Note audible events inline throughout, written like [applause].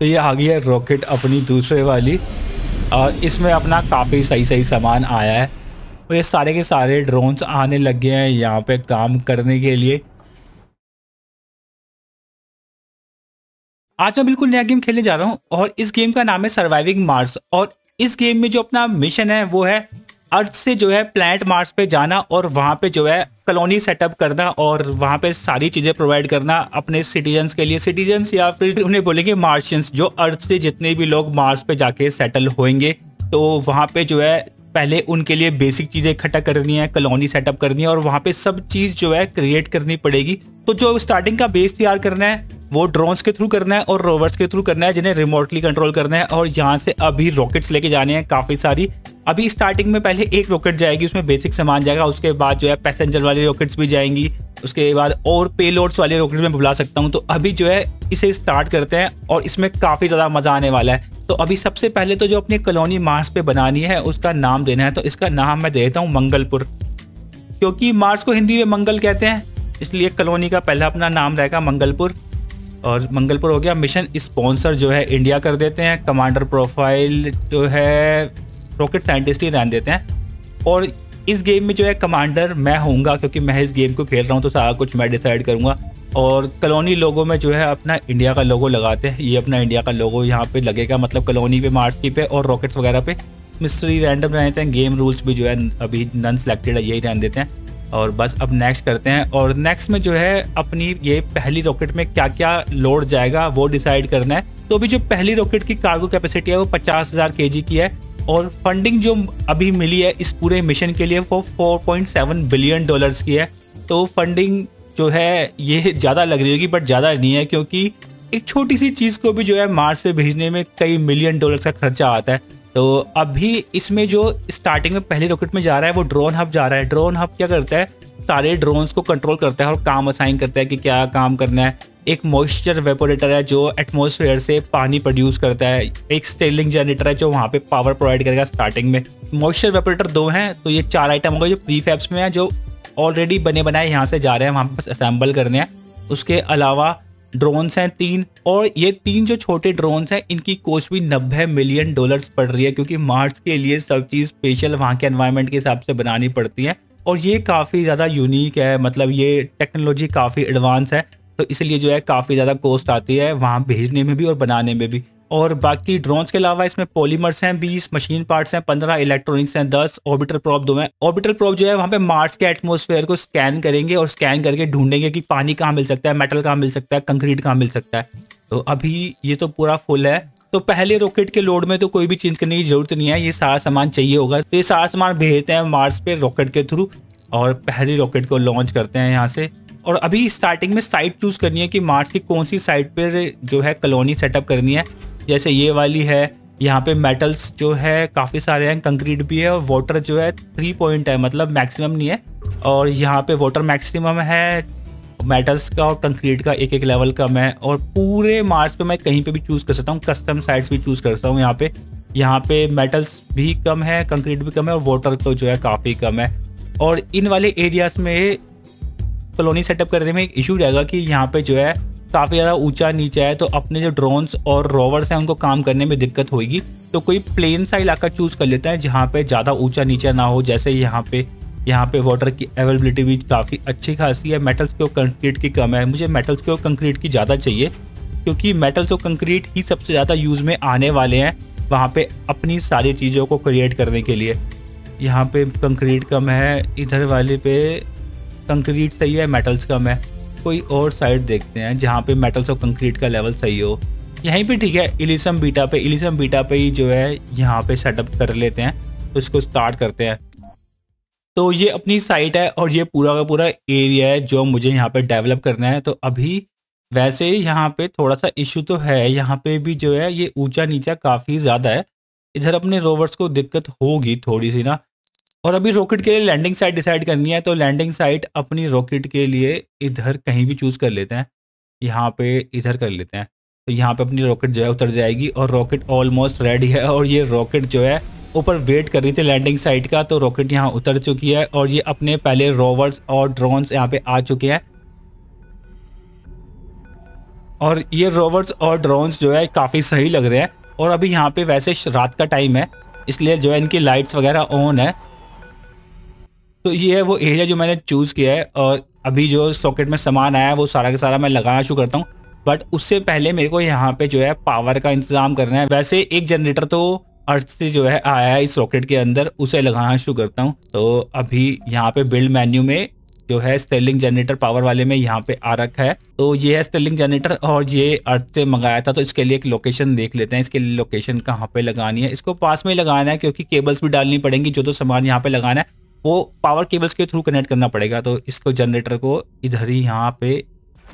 तो ये आ गई है रॉकेट अपनी दूसरे वाली और इसमें अपना काफ़ी सही सही सामान आया है तो ये सारे के सारे ड्रोन्स आने लग गए हैं यहाँ पे काम करने के लिए आज मैं बिल्कुल नया गेम खेलने जा रहा हूँ और इस गेम का नाम है सर्वाइविंग मार्स और इस गेम में जो अपना मिशन है वो है अर्थ से जो है प्लैनेट मार्स पे जाना और वहाँ पे जो है कॉलोनी सेटअप करना और वहाँ पे सारी चीज़ें प्रोवाइड करना अपने सिटीजन्स के लिए सिटीजन्स या फिर [laughs] उन्हें बोलेंगे मार्शियंस जो अर्थ से जितने भी लोग मार्स पे जाके सेटल होंगे तो वहाँ पे जो है पहले उनके लिए बेसिक चीज़ें इकट्ठा करनी है कॉलोनी सेटअप करनी है और वहाँ पे सब चीज़ जो है क्रिएट करनी पड़ेगी तो जो स्टार्टिंग का बेस तैयार करना है वो ड्रोन्स के थ्रू करना है और रोवर्स के थ्रू करना है जिन्हें रिमोटली कंट्रोल करना है और यहाँ से अभी रॉकेट्स लेके जाने हैं काफ़ी सारी अभी स्टार्टिंग में पहले एक रॉकेट जाएगी उसमें बेसिक सामान जाएगा उसके बाद जो है पैसेंजर वाली रॉकेट्स भी जाएंगी उसके बाद और पेलोड्स वाले रॉकेट में बुला सकता हूँ तो अभी जो है इसे स्टार्ट करते हैं और इसमें काफ़ी ज़्यादा मज़ा आने वाला है तो अभी सबसे पहले तो जो अपनी कॉलोनी मार्स पे बनानी है उसका नाम देना है तो इसका नाम मैं देता हूँ मंगलपुर क्योंकि मार्स को हिंदी में मंगल कहते हैं इसलिए कॉलोनी का पहला अपना नाम रहेगा मंगलपुर और मंगलपुर हो गया मिशन स्पॉन्सर जो है इंडिया कर देते हैं कमांडर प्रोफाइल जो है रॉकेट साइंटिस्ट ही रहने देते हैं और इस गेम में जो है कमांडर मैं होऊंगा क्योंकि मैं इस गेम को खेल रहा हूँ तो सारा कुछ मैं डिसाइड करूँगा और कलोनी लोगों में जो है अपना इंडिया का लोगो लगाते हैं ये अपना इंडिया का लोगो यहाँ पे लगेगा मतलब कलोनी पे मार्स की पे और रॉकेट्स वगैरह पे मिस्ट्री रैंडम रहते हैं गेम रूल्स भी जो है अभी नन सेलेक्टेड है यही रहने देते हैं और बस अब नेक्स्ट करते हैं और नेक्स्ट में जो है अपनी ये पहली रॉकेट में क्या क्या लोड जाएगा वो डिसाइड करना है तो अभी जो पहली रॉकेट की कार्गो कैपेसिटी है वो पचास हज़ार की है और फंडिंग जो अभी मिली है इस पूरे मिशन के लिए वो 4.7 बिलियन डॉलर्स की है तो फंडिंग जो है ये ज़्यादा लग रही होगी बट ज़्यादा नहीं है क्योंकि एक छोटी सी चीज़ को भी जो है मार्स पे भेजने में कई मिलियन डॉलर्स का खर्चा आता है तो अभी इसमें जो स्टार्टिंग में पहले रॉकेट में जा रहा है वो ड्रोन हब जा रहा है ड्रोन हब क्या करता है सारे ड्रोन्स को कंट्रोल करता है और काम असाइन करता है कि क्या काम करना है एक मॉइस्चर वेपोरेटर है जो एटमोसफेयर से पानी प्रोड्यूस करता है एक स्टेलिंग जनरेटर है जो वहाँ पे पावर प्रोवाइड करेगा स्टार्टिंग में मॉइस्चर वेपोरेटर दो हैं तो ये चार आइटम होगा जो फैप्स में है जो ऑलरेडी बने बनाए यहाँ से जा रहे हैं वहाँ पर असेंबल करने हैं उसके अलावा ड्रोन्स हैं तीन और ये तीन जो छोटे ड्रोन्स हैं इनकी कोस्ट भी नब्बे मिलियन डॉलर्स पड़ रही है क्योंकि मार्स के लिए सब चीज़ स्पेशल वहाँ के एनवायरनमेंट के हिसाब से बनानी पड़ती है और ये काफ़ी ज़्यादा यूनिक है मतलब ये टेक्नोलॉजी काफ़ी एडवांस है तो इसलिए जो है काफ़ी ज़्यादा कॉस्ट आती है वहाँ भेजने में भी और बनाने में भी और बाकी ड्रोन्स के अलावा इसमें पॉलीमर्स हैं बीस मशीन पार्ट्स हैं पंद्रह इलेक्ट्रॉनिक्स हैं दस ऑर्बिटल प्रॉप दो हैं ऑर्बिटल प्रॉप जो है वहाँ पे मार्स के एटमोसफेयर को स्कैन करेंगे और स्कैन करके ढूंढेंगे कि पानी कहाँ मिल सकता है मेटल कहाँ मिल सकता है कंक्रीट कहाँ मिल सकता है तो अभी ये तो पूरा फुल है तो पहले रॉकेट के लोड में तो कोई भी चेंज करने की जरूरत नहीं है ये सारा सामान चाहिए होगा तो ये सारा सामान भेजते हैं मार्स पे रॉकेट के थ्रू और पहले रॉकेट को लॉन्च करते हैं यहाँ से और अभी स्टार्टिंग में साइट चूज करनी है कि मार्स की कौन सी साइट पर जो है कलोनी सेटअप करनी है जैसे ये वाली है यहाँ पे मेटल्स जो है काफ़ी सारे हैं कंक्रीट भी है और वाटर जो है थ्री पॉइंट है मतलब मैक्सिमम नहीं है और यहाँ पे वाटर मैक्सिमम है मेटल्स का और कंक्रीट का एक एक लेवल कम है और पूरे मार्स पे मैं कहीं पे भी चूज़ कर सकता हूँ कस्टम साइट्स भी चूज़ कर सकता हूँ यहाँ पे यहाँ पे मेटल्स भी कम है कंक्रीट भी कम है और वाटर तो जो है काफ़ी कम है और इन वाले एरियाज़ में कॉलोनी सेटअप करने में एक इशू रहेगा कि यहाँ पे जो है काफ़ी ज़्यादा ऊंचा नीचा है तो अपने जो ड्रोन्स और रोवर्स हैं उनको काम करने में दिक्कत होगी तो कोई प्लेन सा इलाका चूज़ कर लेता है जहाँ पे ज़्यादा ऊंचा नीचा ना हो जैसे यहाँ पे यहाँ पे वाटर की अवेलेबिलिटी भी काफ़ी अच्छी खासी है मेटल्स के और कंक्रीट की कम है मुझे मेटल्स के और कंक्रीट की ज़्यादा चाहिए क्योंकि मेटल्स और कंक्रीट ही सबसे ज़्यादा यूज़ में आने वाले हैं वहाँ पर अपनी सारी चीज़ों को क्रिएट करने के लिए यहाँ पर कंक्रीट कम है इधर वाले पे कंक्रीट सही है मेटल्स कम है कोई और साइड देखते हैं जहाँ पे मेटल्स और कंक्रीट का लेवल सही हो यहीं पे ठीक है इलिसम बीटा पे इलिसम बीटा पे ही जो है यहाँ पे सेटअप कर लेते हैं तो इसको स्टार्ट करते हैं तो ये अपनी साइट है और ये पूरा का पूरा एरिया है जो मुझे यहाँ पे डेवलप करना है तो अभी वैसे यहाँ पे थोड़ा सा इशू तो है यहाँ पे भी जो है ये ऊंचा नीचा काफ़ी ज़्यादा है इधर अपने रोवर्स को दिक्कत होगी थोड़ी सी ना और अभी रॉकेट के लिए लैंडिंग साइट डिसाइड करनी है तो लैंडिंग साइट अपनी रॉकेट के लिए इधर कहीं भी चूज़ कर लेते हैं यहाँ पे इधर कर लेते हैं तो यहाँ पे अपनी रॉकेट जो है उतर जाएगी और रॉकेट ऑलमोस्ट रेडी है और ये रॉकेट जो है ऊपर वेट कर रही थी लैंडिंग साइट का तो रॉकेट यहाँ उतर चुकी है और ये अपने पहले रोवर्स और ड्रोन्स यहाँ पे आ चुके हैं और ये रोवर्स और ड्रोन्स जो है काफ़ी सही लग रहे हैं और अभी यहाँ पे वैसे रात का टाइम है इसलिए जो है इनकी लाइट्स वगैरह ऑन है तो ये है वो एरिया जो मैंने चूज़ किया है और अभी जो सॉकेट में सामान आया है वो सारा का सारा मैं लगाना शुरू करता हूँ बट उससे पहले मेरे को यहाँ पे जो है पावर का इंतज़ाम करना है वैसे एक जनरेटर तो अर्थ से जो है आया है इस रॉकेट के अंदर उसे लगाना शुरू करता हूँ तो अभी यहाँ पे बिल्ड मेन्यू में जो है स्टेलिंग जनरेटर पावर वाले में यहाँ पे आ रखा है तो ये है स्टेलिंग जनरेटर और ये अर्थ से मंगाया था तो इसके लिए एक लोकेशन देख लेते हैं इसके लिए लोकेशन कहाँ पे लगानी है इसको पास में लगाना है क्योंकि केबल्स भी डालनी पड़ेंगी जो तो सामान यहाँ पे लगाना है वो पावर केबल्स के थ्रू कनेक्ट करना पड़ेगा तो इसको जनरेटर को इधर ही यहाँ पे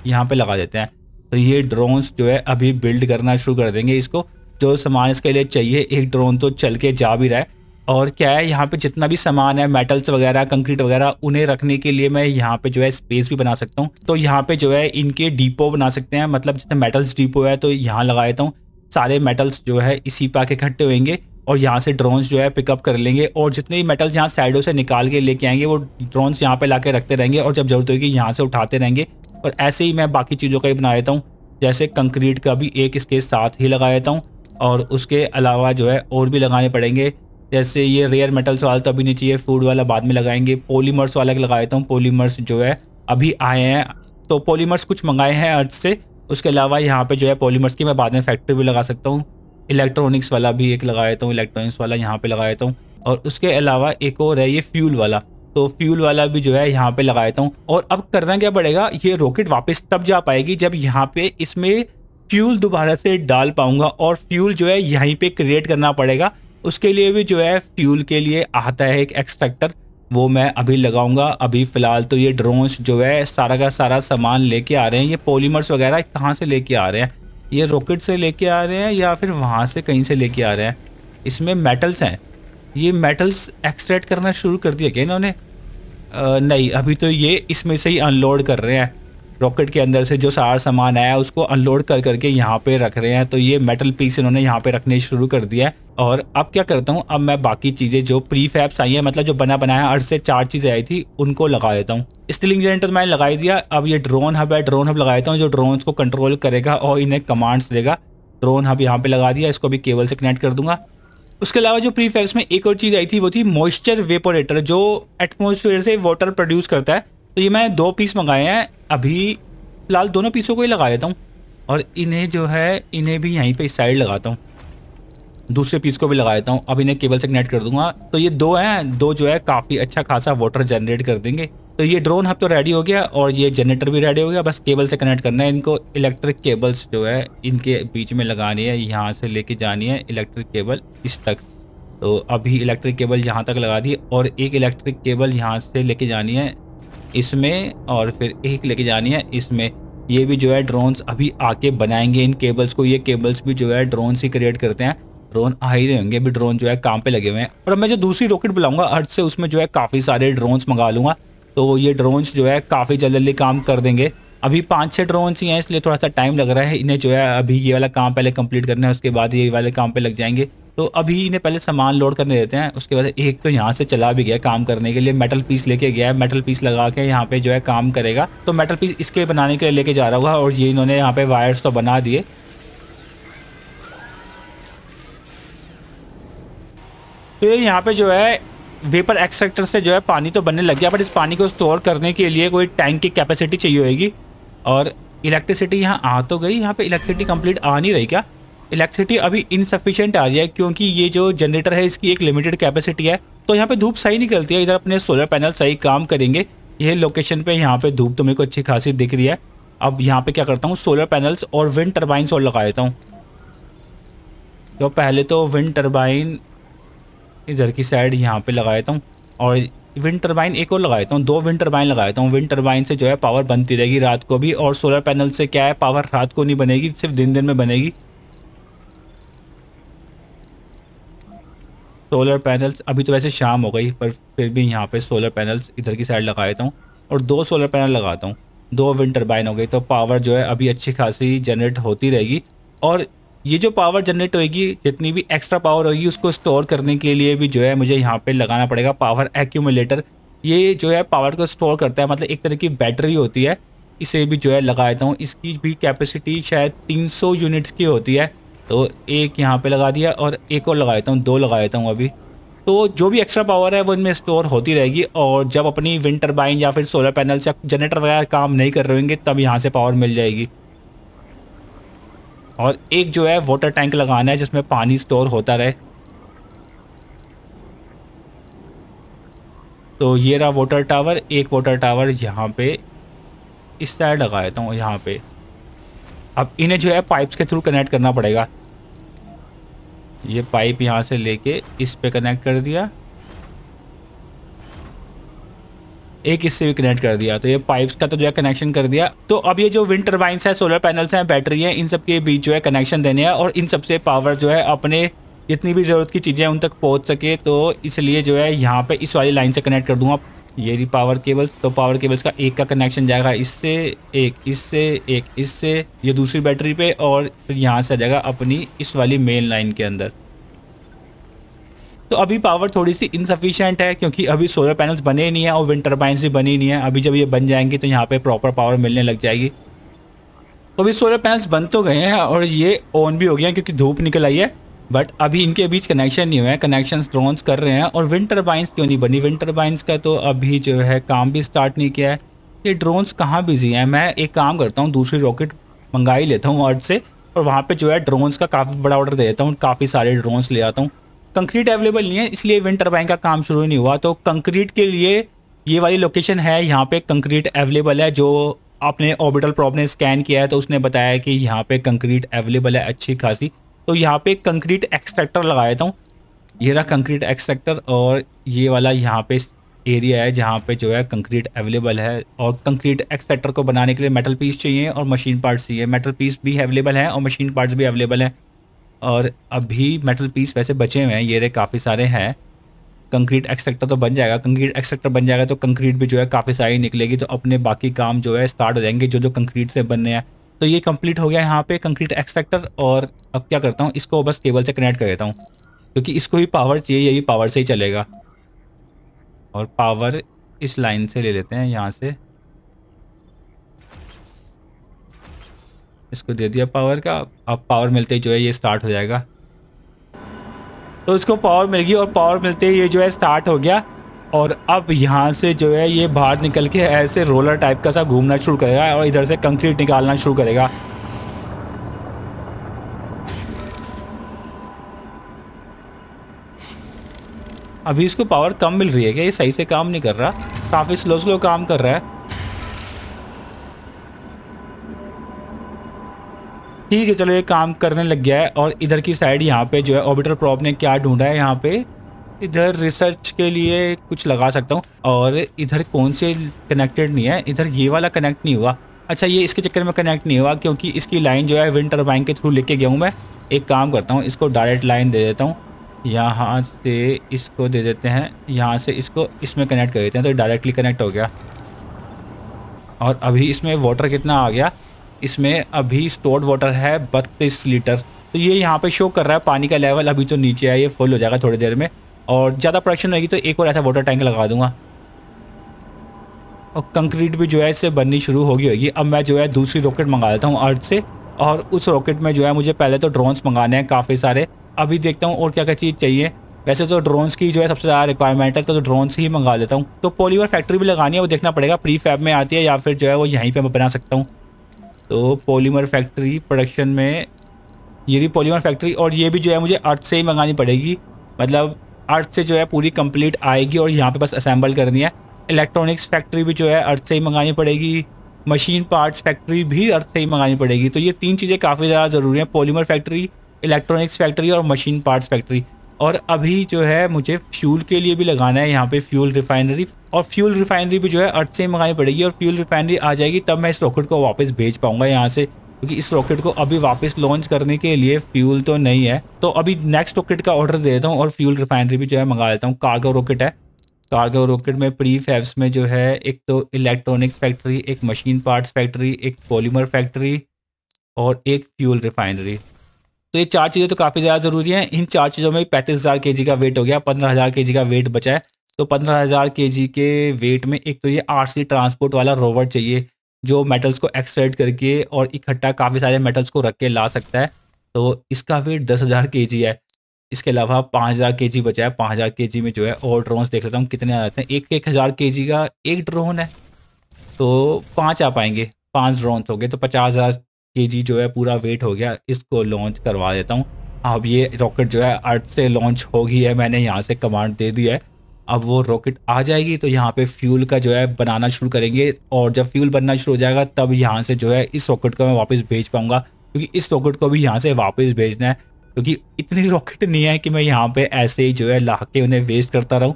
यहाँ पे लगा देते हैं तो ये ड्रोन्स जो है अभी बिल्ड करना शुरू कर देंगे इसको जो सामान इसके लिए चाहिए एक ड्रोन तो चल के जा भी रहा है और क्या है यहाँ पे जितना भी सामान है मेटल्स वगैरह कंक्रीट वगैरह उन्हें रखने के लिए मैं यहाँ पे जो है स्पेस भी बना सकता हूँ तो यहाँ पे जो है इनके डिपो बना सकते हैं मतलब जितने मेटल्स डिपो है तो यहाँ लगा देता हूँ सारे मेटल्स जो है इसी आके इकट्ठे होंगे और यहाँ से ड्रोन्स जो है पिकअप कर लेंगे और जितने भी मेटल्स यहाँ साइडों से निकाल के लेके आएंगे वो ड्रोन्स यहाँ पे ला रखते रहेंगे और जब ज़रूरत होगी यहाँ से उठाते रहेंगे और ऐसे ही मैं बाकी चीज़ों का भी बना देता हूँ जैसे कंक्रीट का भी एक इसके साथ ही लगा देता हूँ और उसके अलावा जो है और भी लगाने पड़ेंगे जैसे ये रेयर मेटल्स वाला तो अभी नहीं चाहिए फूड वाला बाद में लगाएंगे पोलीमर्स वाला लगा देता हूँ पोलीमर्स जो है अभी आए हैं तो पोलीमर्स कुछ मंगाए हैं अर्थ से उसके अलावा यहाँ पे जो है पोलीमर्स की मैं बाद में फैक्ट्री भी लगा सकता हूँ इलेक्ट्रॉनिक्स वाला भी एक लगा देता हूँ इलेक्ट्रॉनिक्स वाला यहाँ पे लगा देता हूँ और उसके अलावा एक और है ये फ्यूल वाला तो फ्यूल वाला भी जो है यहाँ पे लगा देता हूँ और अब करना क्या पड़ेगा ये रॉकेट वापस तब जा पाएगी जब यहाँ पे इसमें फ्यूल दोबारा से डाल पाऊंगा और फ्यूल जो है यहीं पर क्रिएट करना पड़ेगा उसके लिए भी जो है फ्यूल के लिए आता है एक एक्सट्रैक्टर वो मैं अभी लगाऊंगा अभी फ़िलहाल तो ये ड्रोन्स जो है सारा का सारा सामान लेके आ रहे हैं ये पॉलीमर्स वगैरह कहाँ से लेके आ रहे हैं ये रॉकेट से लेके आ रहे हैं या फिर वहाँ से कहीं से लेके आ रहे हैं इसमें मेटल्स हैं ये मेटल्स एक्सट्रैक्ट करना शुरू कर दिया क्या इन्होंने नहीं अभी तो ये इसमें से ही अनलोड कर रहे हैं रॉकेट के अंदर से जो सारा सामान आया उसको अनलोड कर करके यहाँ पे रख रहे हैं तो ये मेटल पीस इन्होंने यहाँ पे रखने शुरू कर दिया है और अब क्या करता हूँ अब मैं बाकी चीज़ें जो प्री फैप्स आई हैं मतलब जो बना बनाया आठ से चार चीज़ें आई थी उनको लगा देता हूँ स्टिलिंग जनरेटर मैंने लगाई दिया अब ये ड्रोन हब है ड्रोन हब लगा देता हूँ जो ड्रोन को कंट्रोल करेगा और इन्हें कमांड्स देगा ड्रोन हब यहाँ पर लगा दिया इसको भी केबल से कनेक्ट कर दूंगा उसके अलावा जो प्री फैप्स में एक और चीज़ आई थी वो थी मॉइस्चर वेपोरेटर जो एटमोसफेयर से वाटर प्रोड्यूस करता है तो ये मैं दो पीस मंगाए हैं अभी फिलहाल दोनों पीसों को ही लगा देता हूँ और इन्हें जो है इन्हें भी यहीं पर साइड लगाता हूँ दूसरे पीस को भी लगा देता हूँ अब इन्हें केबल से कनेक्ट कर दूंगा तो ये दो हैं दो जो है काफ़ी अच्छा खासा वाटर जनरेट कर देंगे तो ये ड्रोन हब तो रेडी हो गया और ये जनरेटर भी रेडी हो गया बस केबल से कनेक्ट करना है इनको इलेक्ट्रिक केबल्स जो है इनके बीच में लगानी है यहाँ से लेके जानी है इलेक्ट्रिक केबल इस तक तो अभी इलेक्ट्रिक केबल यहाँ तक लगा दी और एक इलेक्ट्रिक केबल यहाँ से लेके जानी है इसमें और फिर एक लेके जानी है इसमें ये भी जो है ड्रोन्स अभी आके बनाएंगे इन केबल्स को ये केबल्स भी जो है ड्रोन ही क्रिएट करते हैं ड्रोन आ ही रहे होंगे अभी ड्रोन जो है काम पे लगे हुए हैं और मैं जो दूसरी रॉकेट बुलाऊंगा अर्थ से उसमें जो है काफ़ी सारे ड्रोन्स मंगा लूँगा तो ये ड्रोन्स जो है काफ़ी जल्द जल्दी काम कर देंगे अभी पाँच छः ड्रोन्स ही हैं इसलिए थोड़ा सा टाइम लग रहा है इन्हें जो है अभी ये वाला काम पहले कंप्लीट करना है उसके बाद ये वाले काम पे लग जाएंगे तो अभी इन्हें पहले सामान लोड करने देते हैं उसके बाद एक तो यहाँ से चला भी गया काम करने के लिए मेटल पीस लेके गया है मेटल पीस लगा के यहाँ पे जो है काम करेगा तो मेटल पीस इसके बनाने के लिए लेके जा रहा होगा और ये इन्होंने यहाँ पे वायर्स तो बना दिए तो ये यहाँ पे जो है वेपर एक्सट्रैक्टर से जो है पानी तो बनने लग गया बट इस पानी को स्टोर करने के लिए कोई टैंक की कैपेसिटी चाहिए होगी और इलेक्ट्रिसिटी यहाँ आ तो गई यहाँ पे इलेक्ट्रिसिटी कंप्लीट आ नहीं रही क्या इलेक्ट्रिसिटी अभी इनसफिशेंट आ रही है क्योंकि ये जो जनरेटर है इसकी एक लिमिटेड कैपेसिटी है तो यहाँ पर धूप सही निकलती है इधर अपने सोलर पैनल सही काम करेंगे ये लोकेशन पर यहाँ पर धूप तो मेरे को अच्छी खासी दिख रही है अब यहाँ पर क्या करता हूँ सोलर पैनल्स और विंड टर्बाइन और लगा देता हूँ तो पहले तो विंड टर्बाइन इधर की साइड यहाँ पे लगा देता तो हूँ और विंड टर्बाइन एक और लगा देता तो हूँ दो विंड टर्बाइन लगा देता हूँ विंड टर्बाइन से जो है पावर बनती रहेगी रात को भी और सोलर पैनल से क्या है पावर रात को नहीं बनेगी सिर्फ दिन दिन में बनेगी सोलर पैनल्स अभी तो वैसे शाम हो गई पर फिर भी यहाँ पे सोलर पैनल्स इधर की साइड लगा देता तो हूँ और दो सोलर पैनल लगाता हूँ दो विंड टर्बाइन हो गई तो पावर जो है अभी अच्छी खासी जनरेट होती रहेगी और ये जो पावर जनरेट होगी जितनी भी एक्स्ट्रा पावर होगी उसको स्टोर करने के लिए भी जो है मुझे यहाँ पे लगाना पड़ेगा पावर एक्यूमुलेटर ये जो है पावर को स्टोर करता है मतलब एक तरह की बैटरी होती है इसे भी जो है लगा देता हूँ इसकी भी कैपेसिटी शायद 300 यूनिट्स की होती है तो एक यहाँ पे लगा दिया और एक और लगा देता हूँ दो लगा देता हूँ अभी तो जो भी एक्स्ट्रा पावर है वो इनमें स्टोर होती रहेगी और जब अपनी विंटर बाइन या फिर सोलर पैनल या जनरेटर वगैरह काम नहीं कर रहे होंगे तब यहाँ से पावर मिल जाएगी और एक जो है वाटर टैंक लगाना है जिसमें पानी स्टोर होता रहे तो ये रहा वाटर टावर एक वाटर टावर यहाँ पे इस साइड लगा देता हूँ यहाँ पे अब इन्हें जो है पाइप्स के थ्रू कनेक्ट करना पड़ेगा ये पाइप यहाँ से लेके इस पे कनेक्ट कर दिया एक इससे भी कनेक्ट कर दिया तो ये पाइप्स का तो जो है कनेक्शन कर दिया तो अब ये जो विंड टर्बाइंस है सोलर पैनल्स हैं बैटरी है इन सब के बीच जो है कनेक्शन देने हैं और इन सबसे पावर जो है अपने जितनी भी ज़रूरत की चीज़ें उन तक पहुँच सके तो इसलिए जो है यहाँ पर इस वाली लाइन से कनेक्ट कर दूँगा ये भी पावर केबल्स तो पावर केबल्स का एक का कनेक्शन जाएगा इससे एक इससे एक इससे ये दूसरी बैटरी पे और फिर यहाँ से आ जाएगा अपनी इस वाली मेन लाइन के अंदर तो अभी पावर थोड़ी सी इनसफिशियंट है क्योंकि अभी सोलर पैनल्स बने नहीं है और विंड टर्बाइंस भी बनी नहीं है अभी जब ये बन जाएंगे तो यहाँ पे प्रॉपर पावर मिलने लग जाएगी तो अभी सोलर पैनल्स बन तो गए हैं और ये ऑन भी हो गया क्योंकि धूप निकल आई है बट अभी इनके बीच कनेक्शन नहीं हुए हैं कनेक्शन ड्रोन्स कर रहे हैं और विंड टर्बाइंस क्यों नहीं बनी विंड टर्बाइंस का तो अभी जो है काम भी स्टार्ट नहीं किया है ये ड्रोन्स कहाँ बिजी हैं मैं एक काम करता हूँ दूसरी रॉकेट मंगा ही लेता हूँ अर्थ से और वहाँ पे जो है ड्रोन्स का काफ़ी बड़ा ऑर्डर दे देता हूँ काफ़ी सारे ड्रोन्स ले आता हूँ कंक्रीट अवेलेबल नहीं है इसलिए विंड टर्बाइन का काम शुरू नहीं हुआ तो कंक्रीट के लिए ये वाली लोकेशन है यहाँ पे कंक्रीट अवेलेबल है जो आपने ऑर्बिटल प्रॉब ने स्कैन किया है तो उसने बताया कि यहाँ पे कंक्रीट अवेलेबल है अच्छी खासी तो यहाँ पे कंक्रीट एक्सट्रैक्टर लगा देता हूँ ये रहा कंक्रीट एक्सट्रैक्टर और ये वाला यहाँ पे एरिया है जहाँ पे जो है कंक्रीट अवेलेबल है और कंक्रीट एक्सट्रैक्टर को बनाने के लिए मेटल पीस चाहिए और मशीन पार्ट्स चाहिए मेटल पीस भी अवेलेबल है और मशीन पार्ट्स भी अवेलेबल है और अभी मेटल पीस वैसे बचे हुए हैं ये रे काफ़ी सारे हैं कंक्रीट एक्सट्रैक्टर तो बन जाएगा कंक्रीट एक्सट्रैक्टर बन जाएगा तो कंक्रीट भी जो है काफ़ी सारी निकलेगी तो अपने बाकी काम जो है स्टार्ट हो जाएंगे जो जो कंक्रीट से बनने हैं तो ये कंप्लीट हो गया यहाँ पे कंक्रीट एक्सट्रैक्टर और अब क्या करता हूँ इसको बस केबल से कनेक्ट कर देता हूँ क्योंकि इसको भी पावर चाहिए ये भी पावर से ही चलेगा और पावर इस लाइन से ले लेते हैं यहाँ से इसको दे दिया पावर का अब पावर मिलते ही जो है ये स्टार्ट हो जाएगा तो इसको पावर मिल गई और पावर मिलते ही ये जो है स्टार्ट हो गया और अब यहाँ से जो है ये बाहर निकल के ऐसे रोलर टाइप का सा घूमना शुरू करेगा और इधर से कंक्रीट निकालना शुरू करेगा अभी इसको पावर कम मिल रही है क्या ये सही से काम नहीं कर रहा काफ़ी स्लो स्लो काम कर रहा है ठीक है चलो ये काम करने लग गया है और इधर की साइड यहाँ पे जो है ऑर्बिटर प्रॉप ने क्या ढूंढा है यहाँ पे इधर रिसर्च के लिए कुछ लगा सकता हूँ और इधर कौन से कनेक्टेड नहीं है इधर ये वाला कनेक्ट नहीं हुआ अच्छा ये इसके चक्कर में कनेक्ट नहीं हुआ क्योंकि इसकी लाइन जो है विंड टर्बाइन के थ्रू लेके गया हूँ मैं एक काम करता हूँ इसको डायरेक्ट लाइन दे देता हूँ यहाँ से इसको दे देते हैं यहाँ से इसको इसमें कनेक्ट कर देते हैं तो डायरेक्टली कनेक्ट हो गया और अभी इसमें वाटर कितना आ गया इसमें अभी स्टोर्ड वाटर है बत्तीस लीटर तो ये यहाँ पे शो कर रहा है पानी का लेवल अभी तो नीचे है ये फुल हो जाएगा थोड़ी देर में और ज़्यादा प्रोडक्शन रहेगी तो एक और ऐसा वाटर टैंक लगा दूंगा और कंक्रीट भी जो है इससे बननी शुरू होगी होगी अब मैं जो है दूसरी रॉकेट मंगा लेता हूँ अर्थ से और उस रॉकेट में जो है मुझे पहले तो ड्रोन्स मंगाने हैं काफ़ी सारे अभी देखता हूँ और क्या क्या चीज़ चाहिए वैसे तो ड्रोन्स की जो है सबसे ज़्यादा रिक्वायरमेंट है तो, तो ड्रोन्स ही मंगा लेता हूँ तो पोलीवर फैक्ट्री भी लगानी है वो देखना पड़ेगा प्री फैब में आती है या फिर जो है वो यहीं पर मैं बना सकता हूँ तो पॉलीमर फैक्ट्री प्रोडक्शन में ये भी पॉलीमर फैक्ट्री और ये भी जो है मुझे अर्थ से ही मंगानी पड़ेगी मतलब अर्थ से जो है पूरी कंप्लीट आएगी और यहाँ पे बस असेंबल करनी है इलेक्ट्रॉनिक्स फैक्ट्री भी जो है अर्थ से ही मंगानी पड़ेगी मशीन पार्ट्स फैक्ट्री भी अर्थ से ही मंगानी पड़ेगी तो ये तीन चीज़ें काफ़ी ज़्यादा ज़रूरी हैं पॉलीमर फैक्ट्री इलेक्ट्रॉनिक्स फैक्ट्री और मशीन पार्ट्स फैक्ट्री और अभी जो है मुझे फ्यूल के लिए भी लगाना है यहाँ पे फ्यूल रिफाइनरी और फ्यूल रिफाइनरी भी जो है अर्थ से ही मंगानी पड़ेगी और फ्यूल रिफाइनरी आ जाएगी तब मैं इस रॉकेट को वापस भेज पाऊंगा यहाँ से क्योंकि इस रॉकेट को अभी वापस लॉन्च करने के लिए फ्यूल तो नहीं है तो अभी नेक्स्ट रॉकेट का ऑर्डर दे देता हूँ और फ्यूल रिफाइनरी भी जो है मंगा लेता हूँ कार्गो रॉकेट है कार्गो रॉकेट में प्री फैब्स में जो है एक तो इलेक्ट्रॉनिक्स फैक्ट्री एक मशीन पार्ट्स फैक्ट्री एक पॉलीमर फैक्ट्री और एक फ्यूल रिफाइनरी तो ये चार चीज़ें तो काफ़ी ज़्यादा ज़रूरी हैं इन चार चीज़ों में पैंतीस हज़ार के जी का वेट हो गया पंद्रह हज़ार के जी का वेट बचा है तो पंद्रह हज़ार के जी के वेट में एक तो ये आर सी ट्रांसपोर्ट वाला रोबोट चाहिए जो मेटल्स को एक्सट्रैक्ट करके और इकट्ठा काफ़ी सारे मेटल्स को रख के ला सकता है तो इसका वेट दस हज़ार के जी है इसके अलावा पाँच हज़ार के जी बचा है पाँच हज़ार के जी में जो है और ड्रोन्स देख लेता हूँ कितने आ जाते हैं एक एक हज़ार के जी का एक ड्रोन है तो पाँच आ पाएंगे पाँच ड्रोन्स हो गए तो पचास हज़ार ये जी जो है पूरा वेट हो गया इसको लॉन्च करवा देता हूँ अब ये रॉकेट जो है अर्थ से लॉन्च हो गई है मैंने यहाँ से कमांड दे दिया है अब वो रॉकेट आ जाएगी तो यहाँ पे फ्यूल का जो है बनाना शुरू करेंगे और जब फ्यूल बनना शुरू हो जाएगा तब यहाँ से जो है इस रॉकेट को मैं वापस भेज पाऊँगा क्योंकि इस रॉकेट को भी यहाँ से वापस भेजना है क्योंकि इतनी रॉकेट [laughs] नहीं है कि मैं यहाँ पे ऐसे ही जो है ला के उन्हें वेस्ट करता रहूँ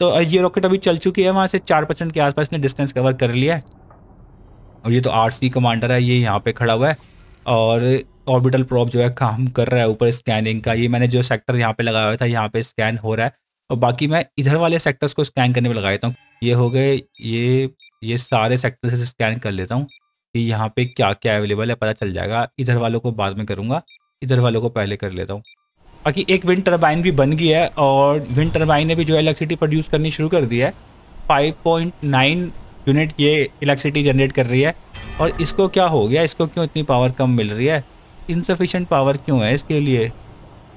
तो ये रॉकेट अभी चल चुकी है वहाँ से चार परसेंट के आसपास ने डिस्टेंस कवर कर लिया है और ये तो सी कमांडर है ये यहाँ पे खड़ा हुआ है और ऑर्बिटल प्रॉप जो है काम कर रहा है ऊपर स्कैनिंग का ये मैंने जो सेक्टर यहाँ पे लगाया हुआ था यहाँ पे स्कैन हो रहा है और बाकी मैं इधर वाले सेक्टर्स को स्कैन करने में लगा देता हूँ ये हो गए ये ये सारे सेक्टर से स्कैन कर लेता हूँ कि यहाँ पे क्या क्या अवेलेबल है पता चल जाएगा इधर वालों को बाद में करूँगा इधर वालों को पहले कर लेता हूँ बाकी एक विंड टर्बाइन भी बन गई है और विंड टर्बाइन ने भी जो इलेक्ट्रिसिटी प्रोड्यूस करनी शुरू कर दी है 5.9 यूनिट ये इलेक्ट्रिसिटी जनरेट कर रही है और इसको क्या हो गया इसको क्यों इतनी पावर कम मिल रही है इनसफिशेंट पावर क्यों है इसके लिए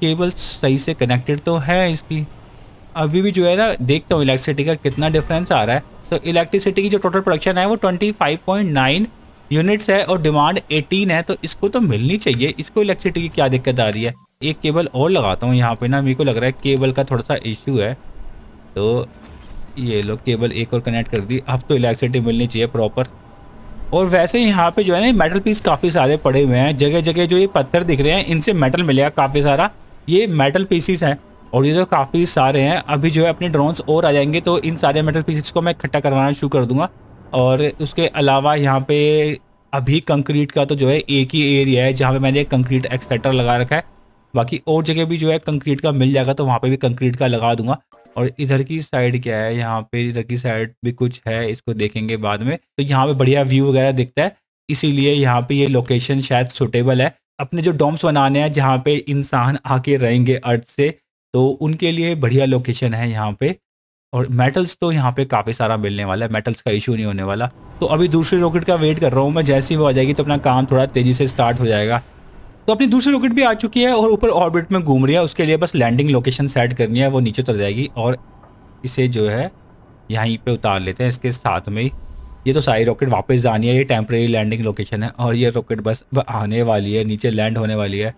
केबल सही से कनेक्टेड तो है इसकी अभी भी जो है ना देखता हूँ इलेक्ट्रिसिटी का कितना डिफरेंस आ रहा है तो इलेक्ट्रिसिटी की जो टोटल प्रोडक्शन है वो 25.9 यूनिट्स है और डिमांड 18 है तो इसको तो मिलनी चाहिए इसको इलेक्ट्रिसिटी की क्या दिक्कत आ रही है एक केबल और लगाता हूँ यहाँ पे ना मेरे को लग रहा है केबल का थोड़ा सा इशू है तो ये लो केबल एक और कनेक्ट कर दी अब तो इलेक्ट्रिसिटी मिलनी चाहिए प्रॉपर और वैसे यहाँ पे जो है ना मेटल पीस काफ़ी सारे पड़े हुए हैं जगह जगह जो ये पत्थर दिख रहे हैं इनसे मेटल मिलेगा काफ़ी सारा ये मेटल पीसीस हैं और ये जो काफ़ी सारे हैं अभी जो है अपने ड्रोन्स और आ जाएंगे तो इन सारे मेटल पीसीस को मैं इकट्ठा करवाना शुरू कर दूंगा और उसके अलावा यहाँ पे अभी कंक्रीट का तो जो है एक ही एरिया है जहाँ पे मैंने कंक्रीट एक्सटेटर लगा रखा है बाकी और जगह भी जो है कंक्रीट का मिल जाएगा तो वहाँ पे भी कंक्रीट का लगा दूंगा और इधर की साइड क्या है यहाँ पे इधर की साइड भी कुछ है इसको देखेंगे बाद में तो यहाँ पे बढ़िया व्यू वगैरह दिखता है इसीलिए यहाँ पे ये लोकेशन शायद सुटेबल है अपने जो डोम्स बनाने हैं जहाँ पे इंसान आके रहेंगे अर्थ से तो उनके लिए बढ़िया लोकेशन है यहाँ पे और मेटल्स तो यहाँ पे काफ़ी सारा मिलने वाला है मेटल्स का इशू नहीं होने वाला तो अभी दूसरी रॉकेट का वेट कर रहा हूँ मैं जैसे ही वो आ जाएगी तो अपना काम थोड़ा तेज़ी से स्टार्ट हो जाएगा तो अपनी दूसरी रॉकेट भी आ चुकी है और ऊपर ऑर्बिट में घूम रही है उसके लिए बस लैंडिंग लोकेशन सेट करनी है वो नीचे उतर जाएगी और इसे जो है यहीं पे उतार लेते हैं इसके साथ में ही ये तो सारी रॉकेट वापस जानी है ये टेम्प्रेरी लैंडिंग लोकेशन है और ये रॉकेट बस आने वाली है नीचे लैंड होने वाली है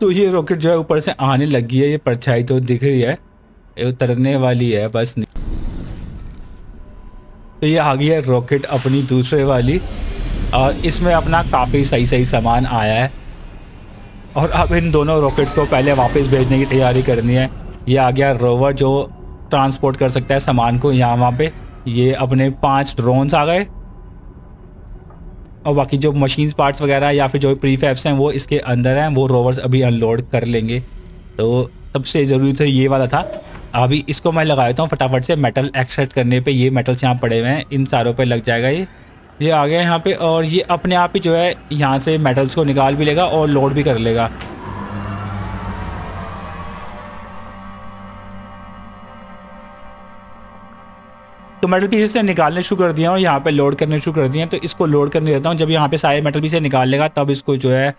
तो ये रॉकेट जो है ऊपर से आने लगी है ये परछाई तो दिख रही है ये उतरने वाली है बस तो ये आ गई है रॉकेट अपनी दूसरे वाली और इसमें अपना काफ़ी सही सही सामान आया है और अब इन दोनों रॉकेट्स को पहले वापस भेजने की तैयारी करनी है ये आ गया रोवर जो ट्रांसपोर्ट कर सकता है सामान को यहाँ वहाँ पे ये अपने पांच ड्रोन्स आ गए और बाकी जो मशीन्स पार्ट्स वगैरह या फिर जो प्री फैप्स हैं वो इसके अंदर हैं वो रोवर्स अभी अनलोड कर लेंगे तो सबसे ज़रूरी तो ये वाला था अभी इसको मैं लगा देता हूँ फटाफट से मेटल एक्सट्रैक्ट करने पे ये मेटल्स यहाँ पड़े हुए हैं इन सारों पे लग जाएगा ये ये आ गया यहाँ पे और ये अपने आप ही जो है यहाँ से मेटल्स को निकाल भी लेगा और लोड भी कर लेगा तो मेटल पीसेस से निकालने शुरू कर दिया और यहाँ पे लोड करने शुरू कर दिया तो इसको लोड करने देता हूँ जब यहाँ पे सारे मेटल पीसेस निकाल लेगा तब इसको जो है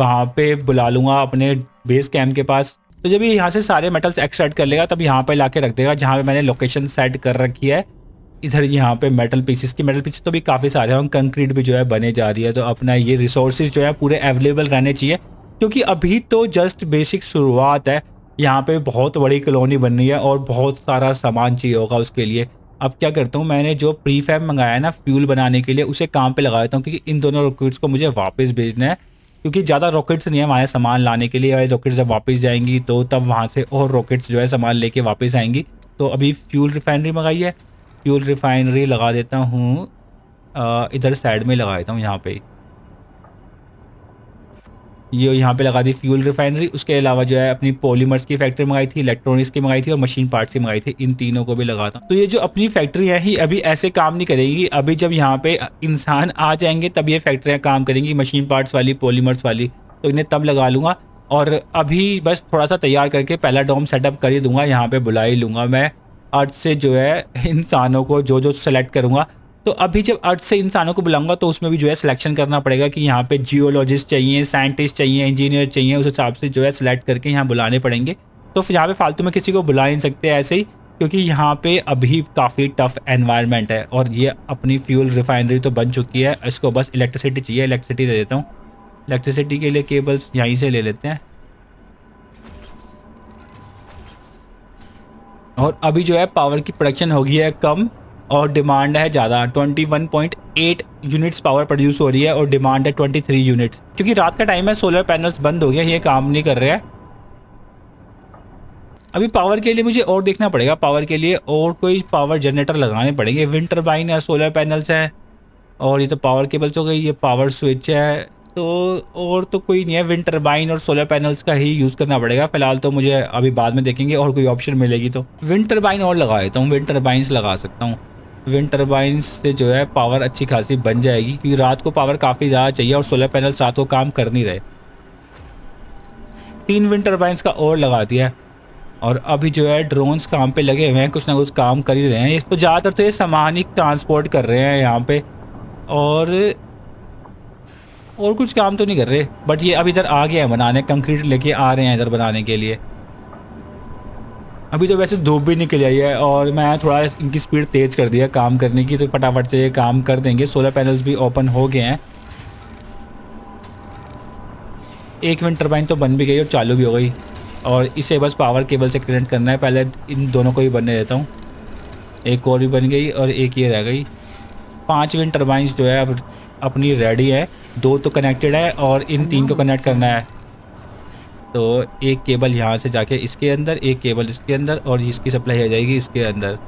वहाँ पे बुला लूँगा अपने बेस कैम्प के पास तो जब ये यहाँ से सारे मेटल्स एक्सट्रैक्ट कर लेगा तब यहाँ पे ला रख देगा जहाँ पे मैंने लोकेशन सेट कर रखी है इधर यहाँ पे मेटल पीसेस की मेटल पीसेस तो भी काफ़ी सारे हैं कंक्रीट भी जो है बने जा रही है तो अपना ये रिसोर्सेज जो है पूरे अवेलेबल रहने चाहिए क्योंकि अभी तो जस्ट बेसिक शुरुआत है यहाँ पे बहुत बड़ी कॉलोनी बन रही है और बहुत सारा सामान चाहिए होगा उसके लिए अब क्या करता हूँ मैंने जो प्री फैम मंगाया ना फ्यूल बनाने के लिए उसे काम पे लगा देता हूँ क्योंकि इन दोनों रॉकेट्स को मुझे वापस भेजना है क्योंकि ज़्यादा रॉकेट्स नहीं है हमारे सामान लाने के लिए रॉकेट्स जब वापस जाएंगी तो तब वहाँ से और रॉकेट्स जो है सामान लेके वापस आएंगी तो अभी फ्यूल रिफाइनरी मंगाई है फ्यूल रिफाइनरी लगा देता हूँ इधर साइड में लगा देता हूँ यहाँ पे ये यहाँ पे लगा दी फ्यूल रिफाइनरी उसके अलावा जो है अपनी पॉलीमर्स की फैक्ट्री मंगाई थी इलेक्ट्रॉनिक्स की मंगाई थी और मशीन पार्ट्स की मंगाई थी इन तीनों को भी लगाता तो ये जो अपनी फैक्ट्री है ही अभी ऐसे काम नहीं करेगी अभी जब यहाँ पे इंसान आ जाएंगे तब ये फैक्ट्रियाँ काम करेंगी मशीन पार्ट्स वाली पोलीमर्स वाली तो इन्हें तब लगा लूँगा और अभी बस थोड़ा सा तैयार करके पहला डोम सेटअप कर ही दूंगा यहाँ पे बुला ही लूँगा मैं अर्थ से जो है इंसानों को जो जो सेलेक्ट करूँगा तो अभी जब अर्थ से इंसानों को बुलाऊंगा तो उसमें भी जो है सिलेक्शन करना पड़ेगा कि यहाँ पे जियोलॉजिस्ट चाहिए साइंटिस्ट चाहिए इंजीनियर चाहिए उस हिसाब से जो है सिलेक्ट करके यहाँ बुलाने पड़ेंगे तो यहाँ पे फालतू में किसी को बुला नहीं सकते ऐसे ही क्योंकि यहाँ पे अभी काफ़ी टफ एनवायरनमेंट है और ये अपनी फ्यूल रिफाइनरी तो बन चुकी है इसको बस इलेक्ट्रिसिटी चाहिए इलेक्ट्रिसिटी दे देता हूँ इलेक्ट्रिसिटी के लिए केबल्स यहीं से ले लेते हैं और अभी जो है पावर की प्रोडक्शन होगी है कम और डिमांड है ज़्यादा 21.8 यूनिट्स पावर प्रोड्यूस हो रही है और डिमांड है 23 यूनिट्स क्योंकि रात का टाइम है सोलर पैनल्स बंद हो गया ये काम नहीं कर रहे हैं अभी पावर के लिए मुझे और देखना पड़ेगा पावर के लिए और कोई पावर जनरेटर लगाने पड़ेंगे विंटर बाइन है सोलर पैनल्स है और ये तो पावर केबल्स हो गई ये पावर स्विच है तो और तो कोई नहीं है विंड टर्बाइन और सोलर पैनल्स का ही यूज़ करना पड़ेगा फिलहाल तो मुझे अभी बाद में देखेंगे और कोई ऑप्शन मिलेगी तो विंड टर्बाइन और लगा देता हूँ विंड टर्बाइंस लगा सकता हूँ विंड टर्बाइंस से जो है पावर अच्छी खासी बन जाएगी क्योंकि रात को पावर काफ़ी ज़्यादा चाहिए और सोलर पैनल रात को काम कर नहीं रहे तीन विंड टर्बाइंस का और लगा दिया और अभी जो है ड्रोन्स काम पर लगे हुए हैं कुछ ना कुछ काम कर ही रहे हैं इस तो ज़्यादातर तो ये सामानिक ट्रांसपोर्ट कर रहे हैं यहाँ पर और और कुछ काम तो नहीं कर रहे बट ये अब इधर आ गया है बनाने कंक्रीट लेके आ रहे हैं इधर बनाने के लिए अभी तो वैसे धूप भी निकल आई है और मैं थोड़ा इनकी स्पीड तेज़ कर दिया काम करने की तो फटाफट से ये काम कर देंगे सोलर पैनल्स भी ओपन हो गए हैं एक मिनट टर्बाइन तो बन भी गई और चालू भी हो गई और इसे बस पावर केबल से कनेक्ट करना है पहले इन दोनों को ही बनने देता हूँ एक और भी बन गई और एक ये रह गई पाँच विंड टर्बाइन जो है अब अपनी रेडी है दो तो कनेक्टेड है और इन तीन को कनेक्ट करना है तो एक केबल यहाँ से जाके इसके अंदर एक केबल इसके अंदर और इसकी सप्लाई आ जाएगी इसके अंदर